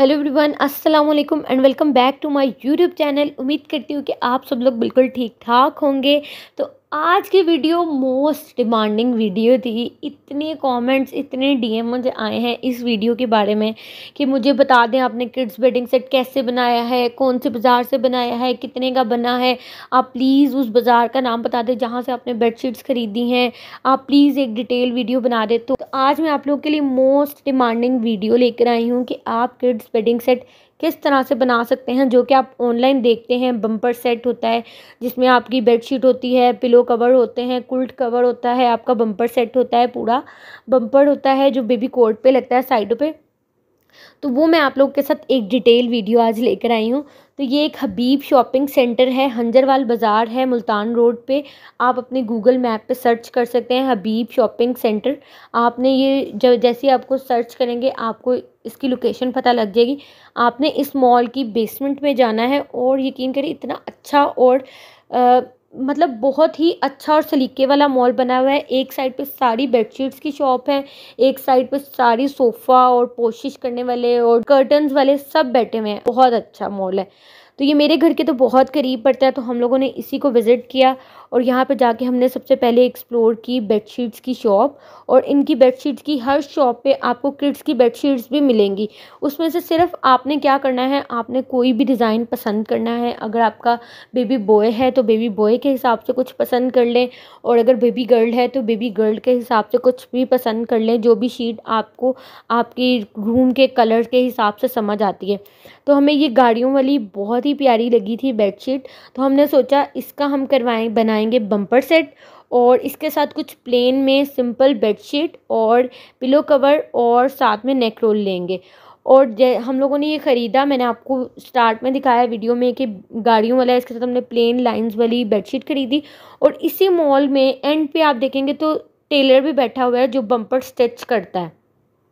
hello everyone अस्सलाम वालेकुम and welcome back to my YouTube channel उम्मीद करती हूँ कि आप सब लोग बिल्कुल ठीक ठाक होंगे तो आज की वीडियो मोस्ट डिमांडिंग वीडियो थी इतने कमेंट्स इतने डीएम मुझे आए हैं इस वीडियो के बारे में कि मुझे बता दें आपने किड्स बेडिंग सेट कैसे बनाया है कौन से बाज़ार से बनाया है कितने का बना है आप प्लीज़ उस बाज़ार का नाम बता दें जहाँ से आपने बेडशीट्स ख़रीदी हैं आप प्लीज़ एक डिटेल वीडियो बना दें तो आज मैं आप लोगों के लिए मोस्ट डिमांडिंग वीडियो लेकर आई हूँ कि आप किड्स बेडिंग सेट किस तरह से बना सकते हैं जो कि आप ऑनलाइन देखते हैं बम्पर सेट होता है जिसमें आपकी बेडशीट होती है पिलो कवर होते हैं कुल्ट कवर होता है आपका बम्पर सेट होता है पूरा बम्पर होता है जो बेबी कोट पे लगता है साइडों पे तो वो मैं आप लोग के साथ एक डिटेल वीडियो आज लेकर आई हूँ तो ये एक हबीब शॉपिंग सेंटर है हंजरवाल बाज़ार है मुल्तान रोड पे आप अपने गूगल मैप पे सर्च कर सकते हैं हबीब शॉपिंग सेंटर आपने ये जब जैसे आपको सर्च करेंगे आपको इसकी लोकेशन पता लग जाएगी आपने इस मॉल की बेसमेंट में जाना है और यकीन करें इतना अच्छा और आ, मतलब बहुत ही अच्छा और सलीके वाला मॉल बना हुआ है एक साइड पे सारी बेडशीट्स की शॉप है एक साइड पे सारी सोफा और कोशिश करने वाले और कर्टन्स वाले सब बैठे हुए हैं बहुत अच्छा मॉल है तो ये मेरे घर के तो बहुत करीब पड़ता है तो हम लोगों ने इसी को विज़िट किया और यहाँ पर जाके हमने सबसे पहले एक्सप्लोर की बेडशीट्स की शॉप और इनकी बेडशीट्स की हर शॉप पे आपको किड्स की बेडशीट्स भी मिलेंगी उसमें से सिर्फ आपने क्या करना है आपने कोई भी डिज़ाइन पसंद करना है अगर आपका बेबी बॉय है तो बेबी बॉय के हिसाब से कुछ पसंद कर लें और अगर बेबी गर्ल है तो बेबी गर्ल के हिसाब से कुछ भी पसंद कर लें जो भी शीट आपको आपकी रूम के कलर के हिसाब से समझ आती है तो हमें ये गाड़ियों वाली बहुत ही ही प्यारी लगी थी बेडशीट तो हमने सोचा इसका हम करवाएं बनाएंगे बम्पर सेट और इसके साथ कुछ प्लेन में सिंपल बेडशीट और पिलो कवर और साथ में नेक रोल लेंगे और जै हम लोगों ने ये ख़रीदा मैंने आपको स्टार्ट में दिखाया वीडियो में कि गाड़ियों वाला इसके साथ हमने प्लेन लाइंस वाली बेडशीट ख़रीदी और इसी मॉल में एंड पे आप देखेंगे तो टेलर भी बैठा हुआ है जो बम्पर स्टिच करता है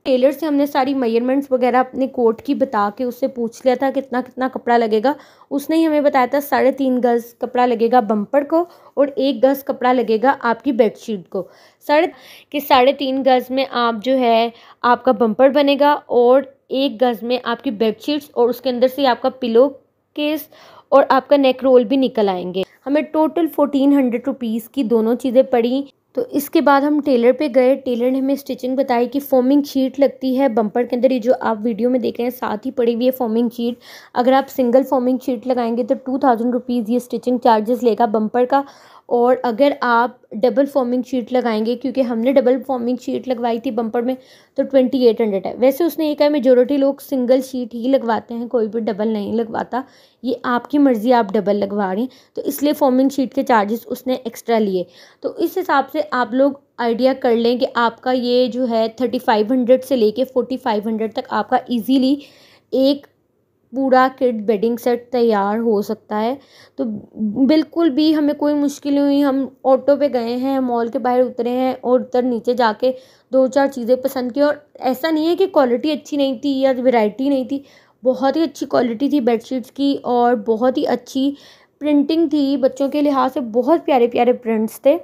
टेलर से हमने सारी मेयरमेंट्स वगैरह अपने कोट की बता के उससे पूछ लिया था कितना कितना कपड़ा लगेगा उसने ही हमें बताया था साढ़े तीन गज़ कपड़ा लगेगा बम्पर को और एक गज़ कपड़ा लगेगा आपकी बेडशीट को साढ़े कि साढ़े तीन गज़ में आप जो है आपका बम्पर बनेगा और एक गज़ में आपकी बेडशीट्स और उसके अंदर से आपका पिलो केस और आपका नेक रोल भी निकल आएंगे हमें टोटल फोर्टीन हंड्रेड रुपीज़ की दोनों चीज़ें पड़ी तो इसके बाद हम टेलर पे गए टेलर ने हमें स्टिचिंग बताई कि फोमिंग शीट लगती है बम्पर के अंदर ये जो आप वीडियो में देख रहे हैं साथ ही पड़ी हुई है फोमिंग शीट अगर आप सिंगल फोमिंग शीट लगाएंगे तो टू थाउजेंड रुपीज़ ये स्टिचिंग चार्जेस लेगा बम्पर का और अगर आप डबल फॉर्मिंग शीट लगाएंगे क्योंकि हमने डबल फॉर्मिंग शीट लगवाई थी बम्पर में तो ट्वेंटी एट हंड्रेड है वैसे उसने ये कहा मेजोरिटी लोग सिंगल शीट ही लगवाते हैं कोई भी डबल नहीं लगवाता ये आपकी मर्ज़ी आप डबल लगवा रहे हैं तो इसलिए फॉर्मिंग शीट के चार्जेस उसने एक्स्ट्रा लिए तो इस हिसाब से आप लोग आइडिया कर लें कि आपका ये जो है थर्टी फाइव हंड्रेड से लेके कर फाइव हंड्रेड तक आपका ईजीली एक पूरा किट बेडिंग सेट तैयार हो सकता है तो बिल्कुल भी हमें कोई मुश्किल हुई हम ऑटो पे गए हैं मॉल के बाहर उतरे हैं और उतर नीचे जाके दो चार चीज़ें पसंद की और ऐसा नहीं है कि क्वालिटी अच्छी नहीं थी या वैरायटी नहीं थी बहुत ही अच्छी क्वालिटी थी बेडशीट्स की और बहुत ही अच्छी प्रिंटिंग थी बच्चों के लिहाज से बहुत प्यारे प्यारे प्रिंट्स थे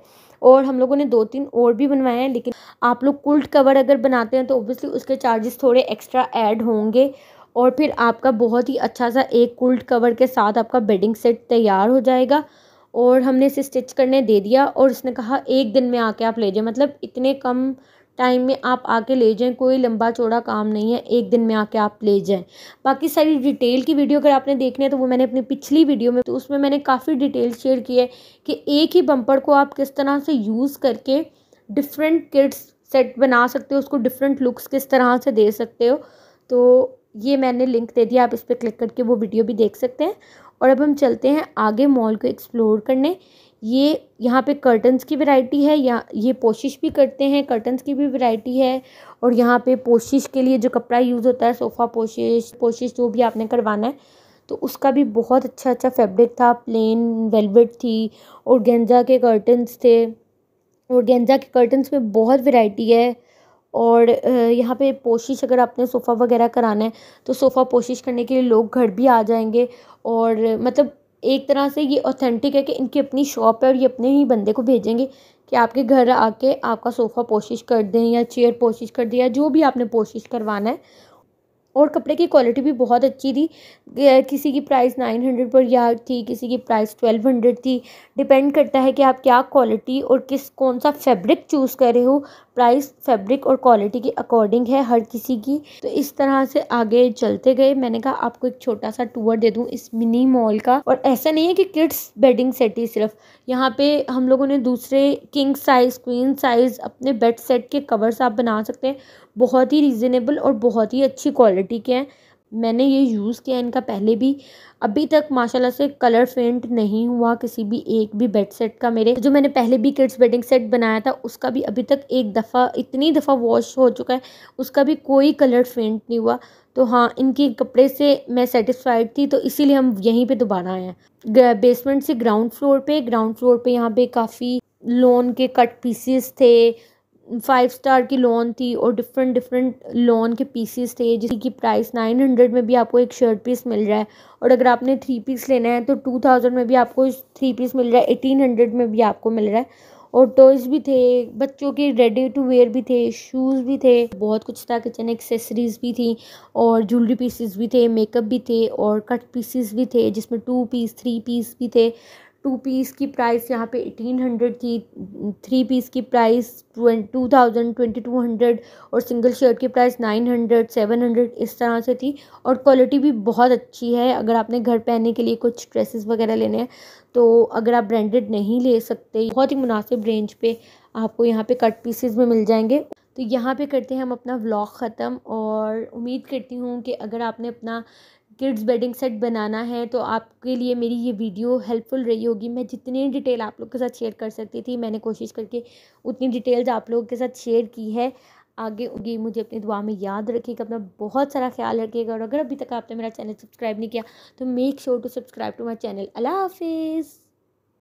और हम लोगों ने दो तीन और भी बनवाए हैं लेकिन आप लोग कुल्ट कवर अगर बनाते हैं तो ओबियसली उसके चार्जेस थोड़े एक्स्ट्रा ऐड होंगे और फिर आपका बहुत ही अच्छा सा एक कुल्ड कवर के साथ आपका बेडिंग सेट तैयार हो जाएगा और हमने इसे स्टिच करने दे दिया और उसने कहा एक दिन में आके आप ले जाएं मतलब इतने कम टाइम में आप आके ले जाएं कोई लंबा चौड़ा काम नहीं है एक दिन में आके आप ले जाएं बाकी सारी डिटेल की वीडियो अगर आपने देखनी है तो वो मैंने अपनी पिछली वीडियो में तो उसमें मैंने काफ़ी डिटेल शेयर की है कि एक ही बम्पर को आप किस तरह से यूज़ करके डिफरेंट किड्स सेट बना सकते हो उसको डिफरेंट लुक्स किस तरह से दे सकते हो तो ये मैंने लिंक दे दिया आप इस पर क्लिक करके वो वीडियो भी देख सकते हैं और अब हम चलते हैं आगे मॉल को एक्सप्लोर करने ये यहाँ पे कर्टन्स की वैरायटी है या ये पोशिश भी करते हैं कर्टन्स की भी वैरायटी है और यहाँ पे पोशिश के लिए जो कपड़ा यूज़ होता है सोफ़ा पोशिश पोशिश जो भी आपने करवाना है तो उसका भी बहुत अच्छा अच्छा फैब्रिक था प्लेन वेलवेट थी और गेंजा के कर्टन्स थे और गेंजा के कर्टन्स में बहुत वेराइटी है और यहाँ पे पोशिश अगर आपने सोफ़ा वगैरह कराना है तो सोफ़ा पोशिश करने के लिए लोग घर भी आ जाएंगे और मतलब एक तरह से ये ऑथेंटिक है कि इनकी अपनी शॉप है और ये अपने ही बंदे को भेजेंगे कि आपके घर आके आपका सोफ़ा पोशिश कर दें या चेयर पोशिश कर दें या जो भी आपने पोशिश करवाना है और कपड़े की क्वालिटी भी बहुत अच्छी थी किसी की प्राइस नाइन हंड्रेड पर या थी किसी की प्राइस ट्वेल्व हंड्रेड थी डिपेंड करता है कि आप क्या क्वालिटी और किस कौन सा फैब्रिक चूज़ कर रहे हो प्राइस फैब्रिक और क्वालिटी के अकॉर्डिंग है हर किसी की तो इस तरह से आगे चलते गए मैंने कहा आपको एक छोटा सा टूर दे दूँ इस मिनी मॉल का और ऐसा नहीं है कि किड्स बेडिंग सेट ही सिर्फ यहाँ पे हम लोगों ने दूसरे किंग साइज़ क्वीन साइज़ अपने बेड सेट के कवर्स आप बना सकते हैं बहुत ही रीज़नेबल और बहुत ही अच्छी क्वालिटी के हैं मैंने ये यूज़ किया इनका पहले भी अभी तक माशाल्लाह से कलर फेंट नहीं हुआ किसी भी एक भी बेड सेट का मेरे जो मैंने पहले भी किड्स बेडिंग सेट बनाया था उसका भी अभी तक एक दफ़ा इतनी दफ़ा वॉश हो चुका है उसका भी कोई कलर फेंट नहीं हुआ तो हाँ इनके कपड़े से मैं सेटिस्फाइड थी तो इसीलिए हम यहीं पे दोबारा आए हैं बेसमेंट से ग्राउंड फ्लोर पे ग्राउंड फ्लोर पे यहाँ पे काफ़ी लोन के कट पीसेस थे फाइव स्टार की लॉन थी और डिफरेंट डिफरेंट लॉन के पीसीस थे जिसकी प्राइस नाइन हंड्रेड में भी आपको एक शर्ट पीस मिल रहा है और अगर आपने थ्री पीस लेना है तो टू थाउजेंड में भी आपको थ्री पीस मिल रहा है एटीन हंड्रेड में भी आपको मिल रहा है और टॉयज़ भी थे बच्चों के रेडी टू वेयर भी थे शूज़ भी थे बहुत कुछ था किचन एक्सेसरीज़ भी थी और ज्वेलरी पीसेस भी थे मेकअप भी थे और कट पीसेस भी थे जिसमें टू पीस थ्री पीस भी थे टू पीस की प्राइस यहाँ पे एटीन हंड्रेड की थ्री पीस की price two thousand twenty two hundred और सिंगल शर्ट की price nine hundred seven hundred इस तरह से थी और क्वालिटी भी बहुत अच्छी है अगर आपने घर पहनने के लिए कुछ ड्रेसेस वगैरह लेने हैं तो अगर आप ब्रांडेड नहीं ले सकते बहुत ही मुनासिब रेंज पे आपको यहाँ पे कट पीसेज में मिल जाएंगे तो यहाँ पे करते हैं हम अपना व्लॉग ख़त्म और उम्मीद करती हूँ कि अगर आपने अपना किड्स बेडिंग सेट बनाना है तो आपके लिए मेरी ये वीडियो हेल्पफुल रही होगी मैं जितनी डिटेल आप लोग के साथ शेयर कर सकती थी मैंने कोशिश करके उतनी डिटेल्स आप लोगों के साथ शेयर की है आगे उगी मुझे अपनी दुआ में याद रखिएगा अपना बहुत सारा ख्याल रखिएगा और अगर अभी तक आपने मेरा चैनल सब्सक्राइब नहीं किया तो make sure to subscribe to my channel अला हाफिज़